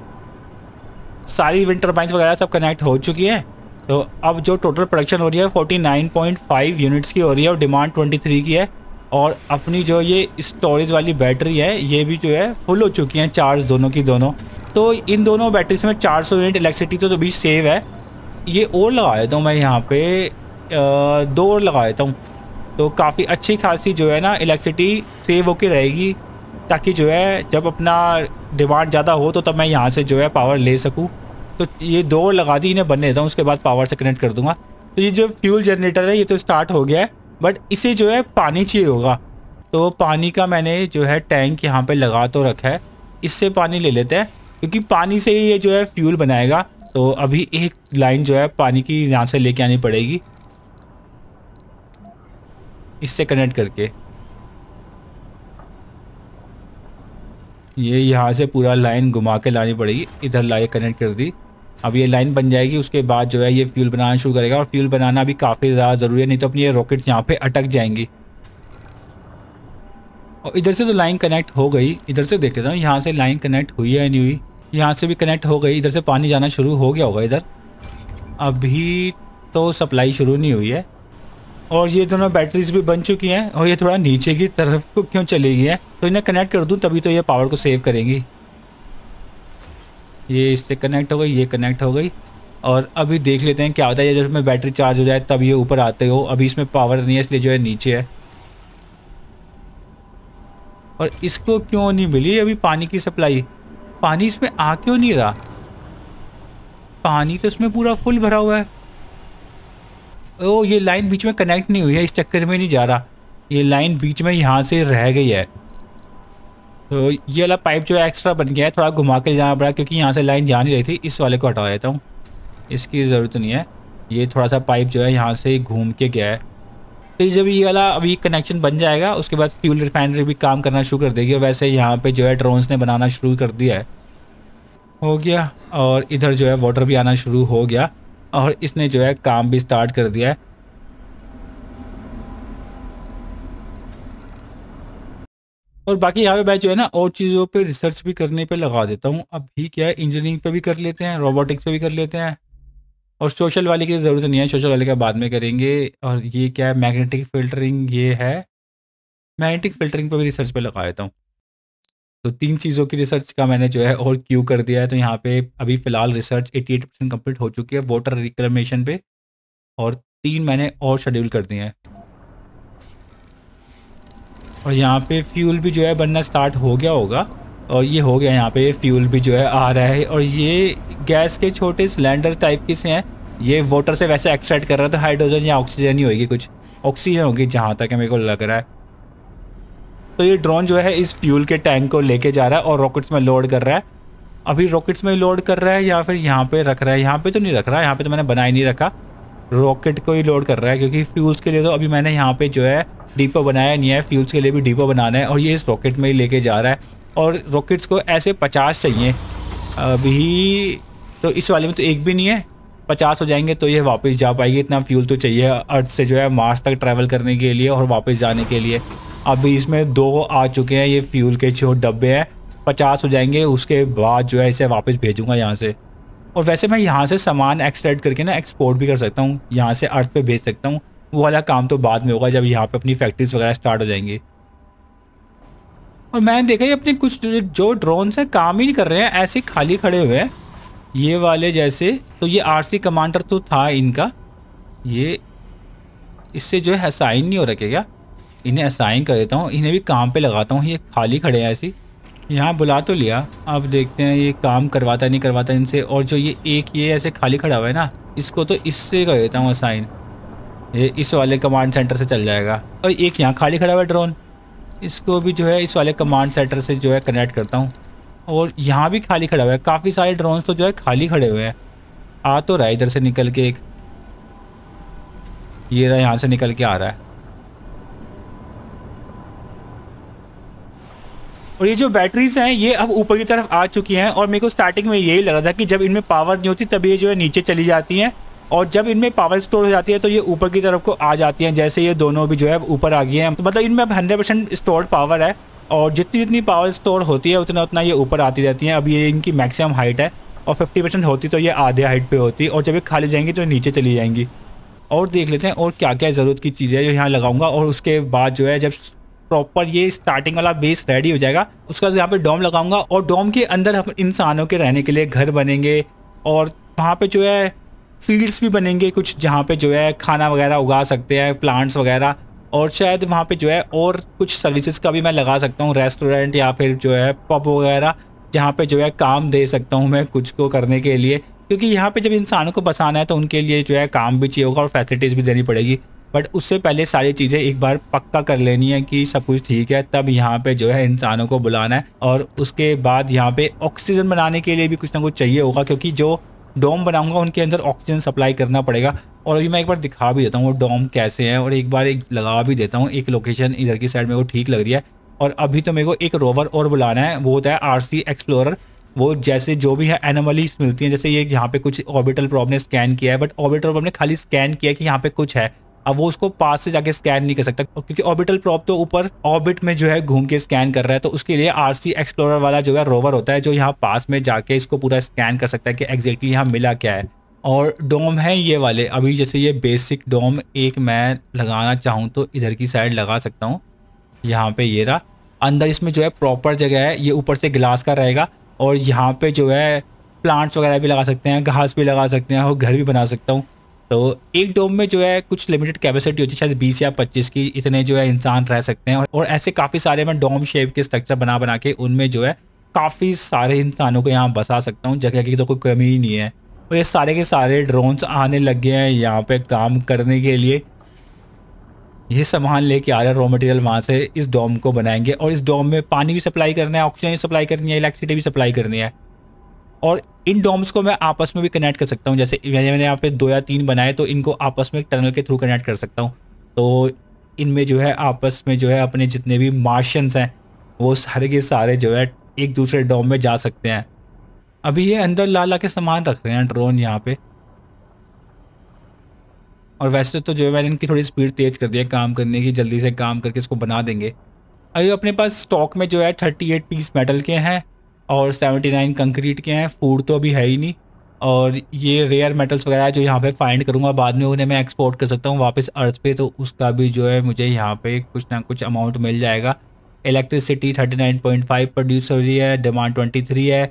सारी विंटर पाइन्स वगैरह सब कनेक्ट हो चुकी है तो अब जो टोटल प्रोडक्शन हो रही है फाइव यूनिट्स की हो रही है और डिमांड थ्री की है और अपनी जो ये स्टोरेज वाली बैटरी है ये भी जो है फुल हो चुकी हैं चार्ज दोनों की दोनों तो इन दोनों बैटरी से मैं 400 यूनिट इलेक्ट्रिसिटी तो जो तो सेव है ये और लगा देता हूँ मैं यहाँ पे दो और लगा देता हूँ तो काफ़ी अच्छी खासी जो है ना इलेक्ट्रिसिटी सेव होके रहेगी ताकि जो है जब अपना डिमांड ज़्यादा हो तो तब मैं यहाँ से जो है पावर ले सकूँ तो ये दो लगा दी इन्हें बनने देता हूँ उसके बाद पावर से कनेक्ट कर दूँगा तो ये जो फ्यूल जनरेटर है ये तो स्टार्ट हो गया है बट इसे जो है पानी चाहिए होगा तो पानी का मैंने जो है टैंक यहाँ पर लगा तो रखा है इससे पानी ले लेते हैं क्योंकि पानी से ही ये जो है फ्यूल बनाएगा तो अभी एक लाइन जो है पानी की यहाँ से लेके आनी पड़ेगी इससे कनेक्ट करके ये यहाँ से पूरा लाइन घुमा के लानी पड़ेगी इधर लाइए कनेक्ट कर दी अब ये लाइन बन जाएगी उसके बाद जो है ये फ्यूल बनाना शुरू करेगा और फ्यूल बनाना भी काफ़ी ज़्यादा ज़रूरी है नहीं तो अपनी ये रॉकेट्स यहाँ पे अटक जाएंगी और इधर से तो लाइन कनेक्ट हो गई इधर से देख लेता हूँ यहाँ से लाइन कनेक्ट हुई है नहीं हुई यहाँ से भी कनेक्ट हो गई इधर से पानी जाना शुरू हो गया होगा इधर अभी तो सप्लाई शुरू नहीं हुई है और ये दोनों बैटरीज भी बन चुकी हैं और ये थोड़ा नीचे की तरफ को क्यों चली गई है तो इन्हें कनेक्ट कर दूँ तभी तो ये पावर को सेव करेंगी ये इससे कनेक्ट हो गई ये कनेक्ट हो गई और अभी देख लेते हैं क्या होता है जब इसमें बैटरी चार्ज हो जाए तब ये ऊपर आते हो अभी इसमें पावर नहीं है इसलिए जो है नीचे है और इसको क्यों नहीं मिली अभी पानी की सप्लाई पानी इसमें आ क्यों नहीं रहा पानी तो इसमें पूरा फुल भरा हुआ है ओ ये लाइन बीच में कनेक्ट नहीं हुई है इस चक्कर में नहीं जा रहा ये लाइन बीच में यहाँ से रह गई है तो ये वाला पाइप जो है एक्स्ट्रा बन गया है थोड़ा घुमा के जाना पड़ा क्योंकि यहाँ से लाइन जा नहीं रही थी इस वाले को हटा देता हूँ इसकी ज़रूरत नहीं है ये थोड़ा सा पाइप जो है यहाँ से घूम के गया है तो जब ये वाला अभी कनेक्शन बन जाएगा उसके बाद फ्यूल रिफाइनरी भी काम करना शुरू कर देगी और वैसे यहाँ पर जो है ड्रोन्स ने बनाना शुरू कर दिया है हो गया और इधर जो है वाटर भी आना शुरू हो गया और इसने जो है काम भी स्टार्ट कर दिया है और बाकी यहाँ पे मैं जो है ना और चीज़ों पे रिसर्च भी करने पे लगा देता हूँ अब अभी क्या है इंजीनियरिंग पे भी कर लेते हैं रोबोटिक्स पे भी कर लेते हैं और सोशल वाले की तो ज़रूरत नहीं है सोशल वाले का बाद में करेंगे और ये क्या है मैग्नेटिक फिल्टरिंग ये है मैग्नेटिक फिल्टरिंग पे भी रिसर्च पे लगा देता हूँ तो तीन चीज़ों की रिसर्च का मैंने जो है और क्यू कर दिया है तो यहाँ पे अभी फ़िलहाल रिसर्च 88 परसेंट कम्प्लीट हो चुकी है वाटर रिक्लेमेशन पे और तीन मैंने और शेड्यूल कर दिए हैं और यहाँ पे फ्यूल भी जो है बनना स्टार्ट हो गया होगा और ये हो गया यहाँ पे फ्यूल भी जो है आ रहा है और ये गैस के छोटे सिलेंडर टाइप के से हैं ये वाटर से वैसे एक्सट्रैक्ट कर रहा था हाइड्रोजन तो या ऑक्सीजन ही होगी कुछ ऑक्सीजन होगी जहाँ तक मेरे को लग रहा है तो ये ड्रोन जो है इस फ्यूल के टैंक को लेके जा रहा है और रॉकेट्स में लोड कर रहा है अभी रॉकेट्स में लोड कर रहा है या फिर यहाँ पे रख रहा है यहाँ पे तो नहीं रख रहा है यहाँ पे तो मैंने बना ही नहीं रखा रॉकेट को ही लोड कर रहा है क्योंकि फ्यूल्स के लिए तो अभी मैंने यहाँ पे जो है डिपो बनाया नहीं है फ्यूल्स के लिए भी डिपो बनाना है और ये इस रॉकेट में ही लेके जा रहा है और रॉकेट्स को ऐसे पचास चाहिए अभी तो इस वाले में तो एक भी नहीं है पचास हो जाएंगे तो ये वापस जा पाएगी इतना फ्यूल तो चाहिए अर्थ से जो है मार्स तक ट्रैवल करने के लिए और वापस जाने के लिए अभी इसमें दो आ चुके हैं ये फ्यूल के छोटे डब्बे हैं पचास हो जाएंगे उसके बाद जो है इसे वापस भेजूंगा यहाँ से और वैसे मैं यहाँ से सामान एक्सट्रैक्ट करके ना एक्सपोर्ट भी कर सकता हूँ यहाँ से अर्थ पे भेज सकता हूँ वो वाला काम तो बाद में होगा जब यहाँ पे अपनी फैक्ट्रीज वगैरह स्टार्ट हो जाएंगी और मैंने देखा ये अपने कुछ जो ड्रोन हैं काम ही नहीं कर रहे हैं ऐसे खाली खड़े हुए हैं ये वाले जैसे तो ये आर कमांडर तो था इनका ये इससे जो है साइन नहीं हो रखे क्या इन्हें असाइन कर देता हूँ इन्हें भी काम पे लगाता हूँ ये खाली खड़े हैं ऐसे यहाँ बुला तो लिया अब देखते हैं ये काम करवाता नहीं करवाता इनसे और जो ये एक ये ऐसे खाली खड़ा हुआ है ना इसको तो इससे कर देता हूँ असाइन ये इस वाले कमांड सेंटर से चल जाएगा और एक यहाँ खाली खड़ा हुआ है ड्रोन इसको भी जो है इस वाले कमांड सेंटर से जो है कनेक्ट करता हूँ और यहाँ भी खाली खड़ा हुआ है काफ़ी सारे ड्रोन तो जो है खाली खड़े हुए हैं आ तो रहा है इधर से निकल के एक ये रहा यहाँ से निकल के आ रहा है और ये जो बैटरीज हैं ये अब ऊपर की तरफ आ चुकी हैं और मेरे को स्टार्टिंग में यही लगा था कि जब इनमें पावर नहीं होती तभी ये जो है नीचे चली जाती हैं और जब इनमें पावर स्टोर हो जाती है तो ये ऊपर की तरफ को आ जाती हैं जैसे ये दोनों भी जो है ऊपर आ गए हैं तो मतलब इनमें अब हंड्रेड परसेंट स्टोर्ड पावर है और जितनी जितनी पावर स्टोर होती है उतना उतना ये ऊपर आती रहती हैं अब ये इनकी मैक्सिमम हाइट है और फिफ्टी परसेंट होती तो ये आधे हाइट पर होती और जब ये खाली जाएंगी तो नीचे चली जाएंगी और देख लेते हैं और क्या क्या ज़रूरत की चीज़ें जो यहाँ लगाऊंगा और उसके बाद जो है जब प्रॉपर ये स्टार्टिंग वाला बेस रेडी हो जाएगा उसके बाद यहाँ पे डोम लगाऊंगा और डोम के अंदर हम इंसानों के रहने के लिए घर बनेंगे और वहाँ पे जो है फील्ड्स भी बनेंगे कुछ जहाँ पे जो है खाना वगैरह उगा सकते हैं प्लांट्स वगैरह और शायद वहाँ पे जो है और कुछ सर्विसेज का भी मैं लगा सकता हूँ रेस्टोरेंट या फिर जो है पब वगैरह जहाँ पे जो है काम दे सकता हूँ मैं कुछ को करने के लिए क्योंकि यहाँ पे जब इंसानों को बसाना है तो उनके लिए जो है काम भी चाहिए होगा और फैसिलिटीज़ भी देनी पड़ेगी बट उससे पहले सारी चीज़ें एक बार पक्का कर लेनी है कि सब कुछ ठीक है तब यहाँ पे जो है इंसानों को बुलाना है और उसके बाद यहाँ पे ऑक्सीजन बनाने के लिए भी कुछ ना कुछ चाहिए होगा क्योंकि जो डोम बनाऊंगा उनके अंदर ऑक्सीजन सप्लाई करना पड़ेगा और अभी मैं एक बार दिखा भी देता हूँ वो डोम कैसे हैं और एक बार एक लगा भी देता हूँ एक लोकेशन इधर की साइड में वो ठीक लग रही है और अभी तो मेरे को एक रोवर और बुलाना है वो होता है आर सी एक्सप्लोरर वो जैसे जो भी है एनोमलीस मिलती हैं जैसे ये यहाँ पे कुछ ऑर्बिटल प्रॉब ने स्कैन किया है बट ऑर्बिटल प्रॉब ने खाली स्कैन किया कि यहाँ पे कुछ है अब वो उसको पास से जाके स्कैन नहीं कर सकता क्योंकि ऑर्बिटल प्रॉप तो ऊपर ऑर्बिट में जो है घूम के स्कैन कर रहा है तो उसके लिए आर सी एक्सप्लोरर वाला जो है रोवर होता है जो यहाँ पास में जाके इसको पूरा स्कैन कर सकता है कि एग्जैक्टली यहाँ मिला क्या है और डोम है ये वाले अभी जैसे ये बेसिक डोम एक मैं लगाना चाहूँ तो इधर की साइड लगा सकता हूँ यहाँ पर ये रहा अंदर इसमें जो है प्रॉपर जगह है ये ऊपर से गिलास का रहेगा और यहाँ पर जो है प्लांट्स वगैरह भी लगा सकते हैं घास भी लगा सकते हैं और घर भी बना सकता हूँ तो एक डोम में जो है कुछ लिमिटेड कैपेसिटी होती है शायद 20 या 25 की इतने जो है इंसान रह सकते हैं और ऐसे काफ़ी सारे मैं डोम शेप के स्ट्रक्चर बना बना के उनमें जो है काफ़ी सारे इंसानों को यहाँ बसा सकता हूँ जगह की तो कोई कमी ही नहीं है और तो ये सारे के सारे ड्रोन्स आने लग गए हैं यहाँ पे काम करने के लिए ये सामान लेके आ रहे हैं रॉ मटेरियल वहाँ से इस डोम को बनाएंगे और इस डोम में पानी भी सप्लाई करना है ऑक्सीजन भी सप्लाई करनी है इलेक्ट्रिसिटी भी सप्लाई करनी है और इन डॉम्स को मैं आपस में भी कनेक्ट कर सकता हूँ जैसे मैंने यहाँ पे दो या तीन बनाए तो इनको आपस में एक टनल के थ्रू कनेक्ट कर सकता हूँ तो इनमें जो है आपस में जो है अपने जितने भी मार्शंस हैं वो सारे के सारे जो है एक दूसरे डॉम में जा सकते हैं अभी ये अंदर ला ला के सामान रख रहे हैं ड्रोन यहाँ पे और वैसे तो जो है मैंने इनकी थोड़ी स्पीड तेज़ कर दी है काम करने की जल्दी से काम करके इसको बना देंगे अभी अपने पास स्टॉक में जो है थर्टी एट पीस मेटल के हैं और 79 कंक्रीट के हैं फूड तो अभी है ही नहीं और ये रेयर मेटल्स वगैरह जो यहाँ पे फाइंड करूँगा बाद में उन्हें मैं एक्सपोर्ट कर सकता हूँ वापस अर्थ पे तो उसका भी जो है मुझे यहाँ पे कुछ ना कुछ अमाउंट मिल जाएगा इलेक्ट्रिसिटी 39.5 प्रोड्यूस हो रही है डिमांड 23 है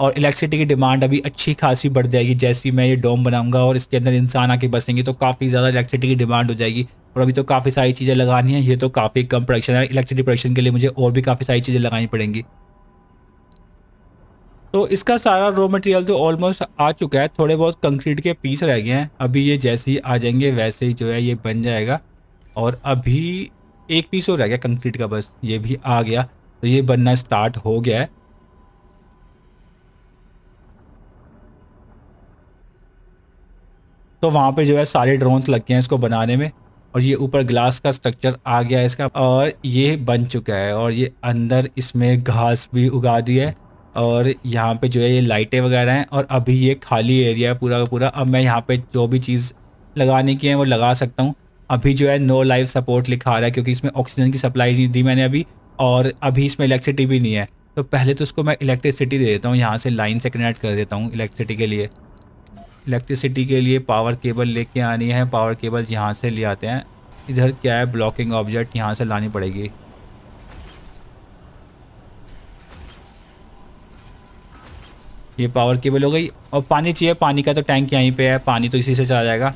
और इलेक्ट्रिसिटी की डिमांड अभी अच्छी खासी बढ़ जाएगी जैसे मैं ये डोम बनाऊँगा और इसके अंदर इंसान आके बसेंगे तो काफ़ी ज़्यादा इलेक्ट्रिसिटी की डिमांड हो जाएगी और अभी तो काफ़ी सारी चीज़ें लगानी है ये तो काफ़ी कम प्रोडक्शन है इलेक्ट्रिसिटी प्रोडक्शन के लिए मुझे और भी काफ़ी सारी चीज़ें लगानी पड़ेंगी तो इसका सारा रॉ मटेरियल तो ऑलमोस्ट आ चुका है थोड़े बहुत कंक्रीट के पीस रह गए हैं अभी ये जैसे ही आ जाएंगे वैसे ही जो है ये बन जाएगा और अभी एक पीस और रह गया कंक्रीट का बस ये भी आ गया तो ये बनना स्टार्ट हो गया है तो वहाँ पे जो है सारे ड्रोन्स लग गए हैं इसको बनाने में और ये ऊपर ग्लास का स्ट्रक्चर आ गया है इसका और ये बन चुका है और ये अंदर इसमें घास भी उगा दी है और यहाँ पे जो है ये लाइटें वगैरह हैं और अभी ये खाली एरिया है पूरा का पूरा अब मैं यहाँ पे जो भी चीज़ लगाने की है वो लगा सकता हूँ अभी जो है नो लाइफ सपोर्ट लिखा रहा है क्योंकि इसमें ऑक्सीजन की सप्लाई नहीं दी मैंने अभी और अभी इसमें इलेक्ट्रिसिटी भी नहीं है तो पहले तो उसको मैं इलेक्ट्रिसिटी दे देता हूँ यहाँ से लाइन से कनेक्ट कर देता हूँ इलेक्ट्रिसिटी के लिए इलेक्ट्रिसिटी के लिए पावर केबल लेके आनी है पावर केबल यहाँ से ले आते हैं इधर क्या है ब्लॉकिंग ऑब्जेक्ट यहाँ से लानी पड़ेगी ये पावर केबल हो गई और पानी चाहिए पानी का तो टैंक यहीं पे है पानी तो इसी से चला जाएगा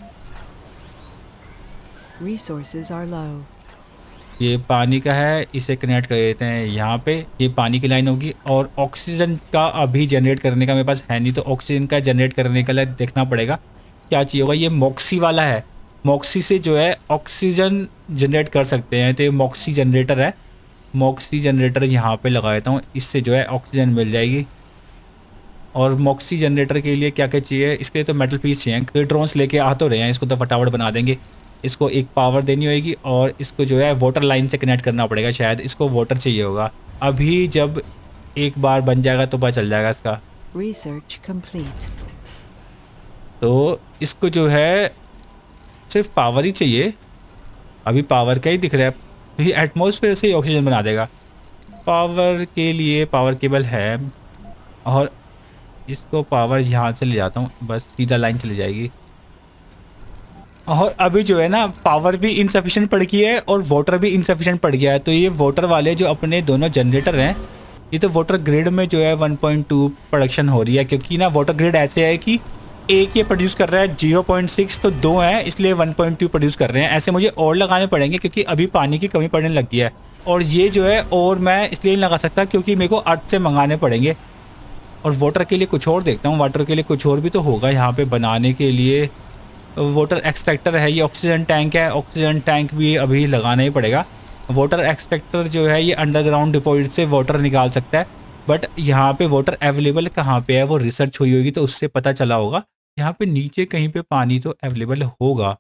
ये पानी का है इसे कनेक्ट कर देते हैं यहाँ पे ये पानी की लाइन होगी और ऑक्सीजन का अभी जनरेट करने का मेरे पास है नहीं तो ऑक्सीजन का जनरेट करने के लिए देखना पड़ेगा क्या चाहिए होगा ये मॉक्सी वाला है मॉक्सी से जो है ऑक्सीजन जनरेट कर सकते हैं तो ये मॉक्सी जनरेटर है मॉक्सी जनरेटर यहाँ पे लगा देता हूँ इससे जो है ऑक्सीजन मिल जाएगी और मॉक्सी जनरेटर के लिए क्या क्या चाहिए इसके लिए तो मेटल पीस चाहिए ड्रोन्स लेके आ तो रहे हैं इसको तो फटाफट बना देंगे इसको एक पावर देनी होगी और इसको जो है वाटर लाइन से कनेक्ट करना पड़ेगा शायद इसको वाटर चाहिए होगा अभी जब एक बार बन जाएगा तो पता चल जाएगा इसका रिसर्च कम्प्लीट तो इसको जो है सिर्फ पावर ही चाहिए अभी पावर का ही दिख रहा है एटमोसफेयर से ही ऑक्सीजन बना देगा पावर के लिए पावर केबल है और इसको पावर यहाँ से ले जाता हूँ बस सीधा लाइन चली जाएगी और अभी जो है ना पावर भी इनसफिशेंट पड़ गई है और वाटर भी इनसफिशेंट पड़ गया है तो ये वाटर वाले जो अपने दोनों जनरेटर हैं ये तो वाटर ग्रिड में जो है 1.2 प्रोडक्शन हो रही है क्योंकि ना वाटर ग्रिड ऐसे है कि एक ये प्रोड्यूस कर रहा है 0.6 तो दो हैं इसलिए 1.2 प्रोड्यूस कर रहे हैं ऐसे मुझे और लगाने पड़ेंगे क्योंकि अभी पानी की कमी पड़ने लग गई है और ये जो है और मैं इसलिए नहीं लगा सकता क्योंकि मेरे को अर्थ से मंगाने पड़ेंगे और वाटर के लिए कुछ और देखता हूँ वाटर के लिए कुछ और भी तो होगा यहाँ पे बनाने के लिए वाटर एक्सट्रैक्टर है ये ऑक्सीजन टैंक है ऑक्सीजन टैंक भी अभी लगाना ही पड़ेगा वाटर एक्सट्रैक्टर जो है ये अंडरग्राउंड डिपॉजिट से वाटर निकाल सकता है बट यहाँ पे वाटर अवेलेबल कहाँ पे है वो रिसर्च हुई होगी तो उससे पता चला होगा यहाँ पे नीचे कहीं पे पानी तो अवेलेबल होगा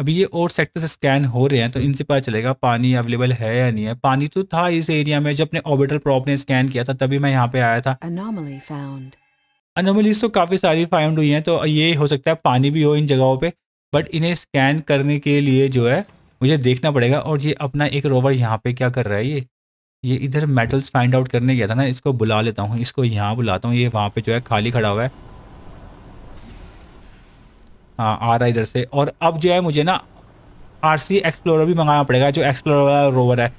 अभी ये और सेक्टर्स स्कैन हो रहे हैं तो इनसे पता चलेगा पानी अवेलेबल है या नहीं है पानी तो था इस एरिया में जब अपने ऑर्बिटल प्रॉप ने स्कैन किया था तभी मैं यहाँ पे आया था अनोमलीज तो काफ़ी सारी फाउंड हुई हैं तो ये हो सकता है पानी भी हो इन जगहों पे बट इन्हें स्कैन करने के लिए जो है मुझे देखना पड़ेगा और ये अपना एक रोवर यहाँ पे क्या कर रहा है ये ये इधर मेटल्स फाइंड आउट करने गया था ना इसको बुला लेता हूँ इसको यहाँ बुलाता हूँ ये वहाँ पे जो है खाली खड़ा हुआ है हाँ आ रहा है इधर से और अब जो है मुझे ना आर सी एक्सप्लोरर भी मंगाना पड़ेगा जो एक्सप्लोरर वाला रोवर है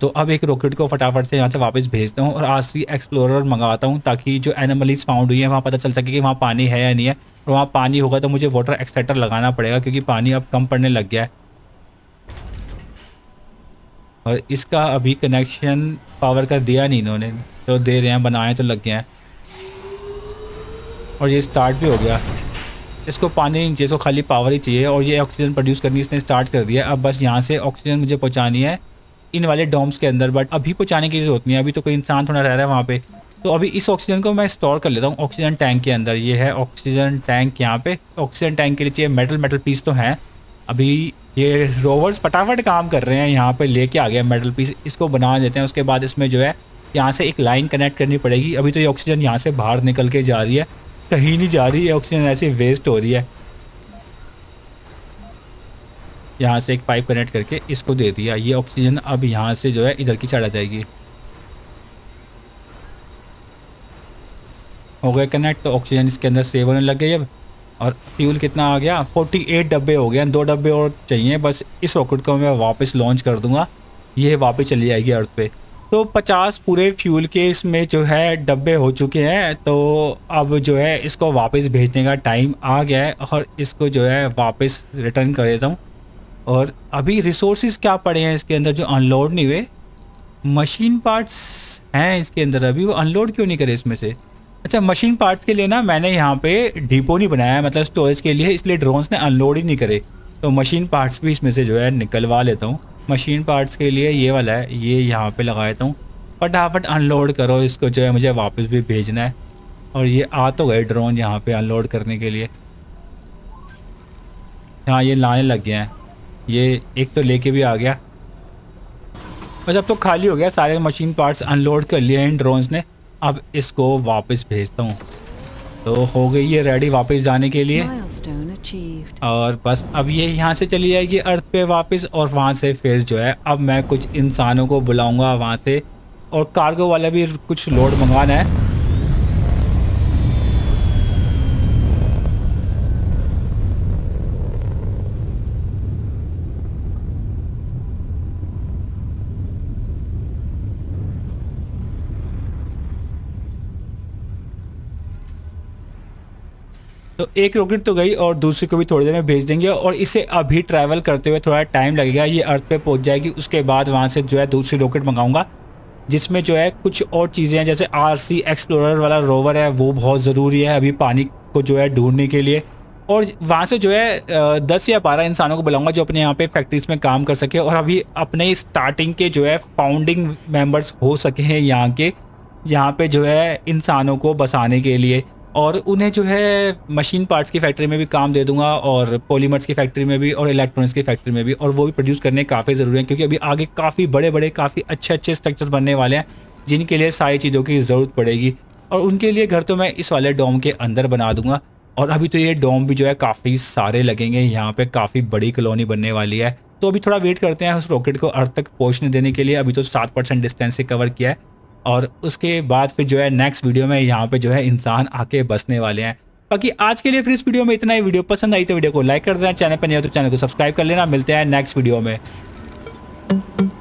तो अब एक रॉकेट को फटाफट से यहाँ से वापस भेजता हूँ और आर सी एक्सप्लोरर मंगाता हूँ ताकि जो एनिमलीज फाउंड हुई है वहाँ पता चल सके कि वहाँ पानी है या नहीं है और वहाँ पानी होगा तो मुझे वाटर एक्सेटर लगाना पड़ेगा क्योंकि पानी अब कम पड़ने लग गया है और इसका अभी कनेक्शन पावर का दिया नहीं इन्होंने तो दे रहे हैं बनाए तो लग गए हैं और ये स्टार्ट भी हो गया इसको पानी नहीं चाहिए इसको खाली पावर ही चाहिए और ये ऑक्सीजन प्रोड्यूस करनी इसने स्टार्ट कर दिया अब बस यहाँ से ऑक्सीजन मुझे पहुँचानी है इन वाले डोम्स के अंदर बट अभी पहुँचाने की जरूरत नहीं है अभी तो कोई इंसान थोड़ा रह रहा है वहाँ पर तो अभी इस ऑक्सीजन को मैं स्टोर कर लेता हूँ ऑक्सीजन टैंक के अंदर ये है ऑक्सीजन टैंक यहाँ पे ऑक्सीजन टैंक के लिए चाहिए मेटल मेटल पीस तो हैं अभी ये रोवर्स फटाफट काम कर रहे हैं यहाँ पे लेके आ गया मेटल पीस इसको बना देते हैं उसके बाद इसमें जो है यहाँ से एक लाइन कनेक्ट करनी पड़ेगी अभी तो ये ऑक्सीजन यहाँ से बाहर निकल के जा रही है कहीं नहीं जा रही है ऑक्सीजन ऐसे वेस्ट हो रही है यहाँ से एक पाइप कनेक्ट करके इसको दे दिया ये ऑक्सीजन अब यहाँ से जो है इधर की चढ़ा जाएगी हो गए कनेक्ट तो ऑक्सीजन इसके अंदर सेव होने लग गई अब और फ्यूल कितना आ गया 48 डब्बे हो गए दो डब्बे और चाहिए बस इस रॉकेट को मैं वापस लॉन्च कर दूंगा ये वापस चली जाएगी अर्थ पे तो 50 पूरे फ्यूल के इसमें जो है डब्बे हो चुके हैं तो अब जो है इसको वापस भेजने का टाइम आ गया है और इसको जो है वापस रिटर्न कर देता हूँ और अभी रिसोर्सेज क्या पड़े हैं इसके अंदर जो अनलोड नहीं हुए मशीन पार्ट्स हैं इसके अंदर अभी वो अनलोड क्यों नहीं करे इसमें से अच्छा मशीन पार्ट्स के लिए ना मैंने यहाँ पे डिपो नहीं बनाया मतलब स्टोरेज के लिए इसलिए ड्रोन्स ने अनलोड ही नहीं करे तो मशीन पार्ट्स भी इसमें से जो है निकलवा लेता हूँ मशीन पार्ट्स के लिए ये वाला है ये यहाँ पे लगा देता हूँ फटाफट अनलोड करो इसको जो है मुझे वापस भी भेजना है और ये आ तो गए ड्रोन यहाँ पे अनलोड करने के लिए हाँ ये लाने लग गए हैं ये एक तो लेके भी आ गया बस अब तो खाली हो गया सारे मशीन पार्ट्स अनलोड कर लिए हैं इन ड्रोन ने अब इसको वापस भेजता हूँ तो हो गई है रेडी वापस जाने के लिए और बस अब ये यहाँ से चली जाएगी अर्थ पे वापस और वहाँ से फिर जो है अब मैं कुछ इंसानों को बुलाऊंगा वहाँ से और कार्गो वाला भी कुछ लोड मंगवाना है तो एक रॉकेट तो गई और दूसरे को भी थोड़ी देर में भेज देंगे और इसे अभी ट्रैवल करते हुए थोड़ा टाइम लगेगा ये अर्थ पे पहुंच जाएगी उसके बाद वहाँ से जो है दूसरी रॉकेट मंगाऊंगा जिसमें जो है कुछ और चीज़ें हैं जैसे आर सी एक्सप्लोरर वाला रोवर है वो बहुत ज़रूरी है अभी पानी को जो है ढूंढने के लिए और वहाँ से जो है दस या बारह इंसानों को बुलाऊंगा जो अपने यहाँ पे फैक्ट्रीज में काम कर सके और अभी अपने स्टार्टिंग के जो है फाउंडिंग मेम्बर्स हो सके हैं यहाँ के यहाँ पे जो है इंसानों को बसाने के लिए और उन्हें जो है मशीन पार्ट्स की फैक्ट्री में भी काम दे दूंगा और पॉलीमर्स की फैक्ट्री में भी और इलेक्ट्रॉनिक्स की फैक्ट्री में भी और वो भी प्रोड्यूस करने काफ़ी ज़रूरी है क्योंकि अभी आगे काफ़ी बड़े बड़े काफ़ी अच्छे अच्छे स्ट्रक्चर्स बनने वाले हैं जिनके लिए सारी चीज़ों की ज़रूरत पड़ेगी और उनके लिए घर तो मैं इस वाले डोम के अंदर बना दूंगा और अभी तो ये डोम भी जो है काफ़ी सारे लगेंगे यहाँ पर काफ़ी बड़ी कॉलोनी बनने वाली है तो अभी थोड़ा वेट करते हैं उस रॉकेट को अर्थ तक पहुँचने देने के लिए अभी तो सात परसेंट डिस्टेंस से कवर किया है और उसके बाद फिर जो है नेक्स्ट वीडियो में यहाँ पे जो है इंसान आके बसने वाले हैं बाकी आज के लिए फिर इस वीडियो में इतना ही वीडियो पसंद आई तो वीडियो को लाइक कर देना चैनल पर नहीं हो तो चैनल को सब्सक्राइब कर लेना मिलते हैं नेक्स्ट वीडियो में